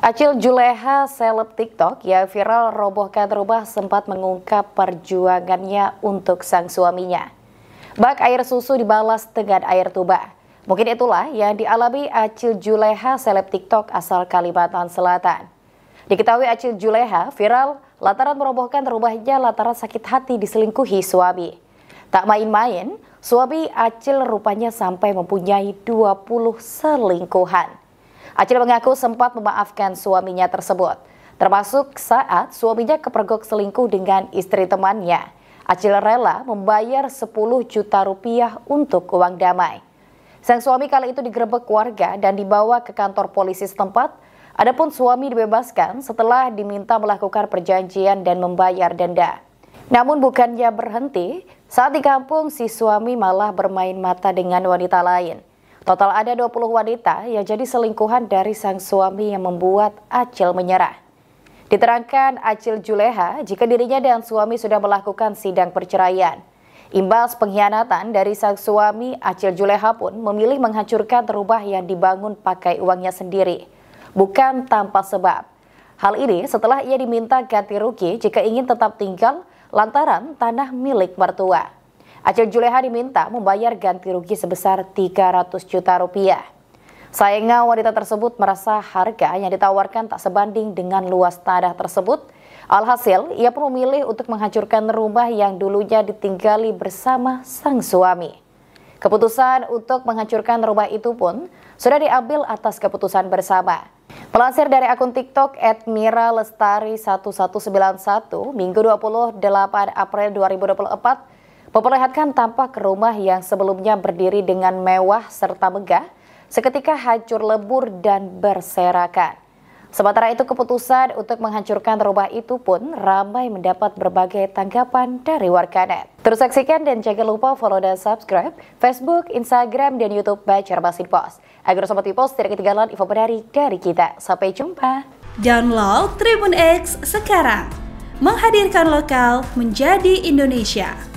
Acil Juleha, seleb TikTok yang viral robohkan rumah sempat mengungkap perjuangannya untuk sang suaminya. Bak air susu dibalas dengan air tuba. Mungkin itulah yang dialami Acil Juleha, seleb TikTok asal Kalimantan Selatan. Diketahui Acil Juleha viral lataran merobohkan rumahnya lataran sakit hati diselingkuhi suami. Tak main-main, suami Acil rupanya sampai mempunyai 20 selingkuhan. Acil mengaku sempat memaafkan suaminya tersebut, termasuk saat suaminya kepergok selingkuh dengan istri temannya. Acil rela membayar 10 juta rupiah untuk uang damai. Sang suami kala itu digerebek warga dan dibawa ke kantor polisi setempat. Adapun suami dibebaskan setelah diminta melakukan perjanjian dan membayar denda. Namun bukannya berhenti, saat di kampung si suami malah bermain mata dengan wanita lain. Total ada 20 wanita yang jadi selingkuhan dari sang suami yang membuat Acil menyerah. Diterangkan Acil Juleha jika dirinya dan suami sudah melakukan sidang perceraian. Imbas pengkhianatan dari sang suami, Acil Juleha pun memilih menghancurkan rumah yang dibangun pakai uangnya sendiri, bukan tanpa sebab. Hal ini setelah ia diminta ganti rugi jika ingin tetap tinggal lantaran tanah milik mertua. Acil Juleha diminta membayar ganti rugi sebesar 300 juta rupiah. Sayangnya wanita tersebut merasa harga yang ditawarkan tak sebanding dengan luas tanah tersebut. Alhasil, ia pun memilih untuk menghancurkan rumah yang dulunya ditinggali bersama sang suami. Keputusan untuk menghancurkan rumah itu pun sudah diambil atas keputusan bersama. Pelansir dari akun TikTok @mira_lestari1191 Minggu 28 April 2024 Memperlihatkan tampak rumah yang sebelumnya berdiri dengan mewah serta megah, seketika hancur lebur dan berserakan. Sementara itu keputusan untuk menghancurkan rumah itu pun ramai mendapat berbagai tanggapan dari warganet. Terus saksikan dan jangan lupa follow dan subscribe Facebook, Instagram, dan Youtube Bacar Basin Post. Agar Sobat Pos tidak ketinggalan info menarik dari kita. Sampai jumpa. Download Tribun X sekarang. Menghadirkan lokal menjadi Indonesia.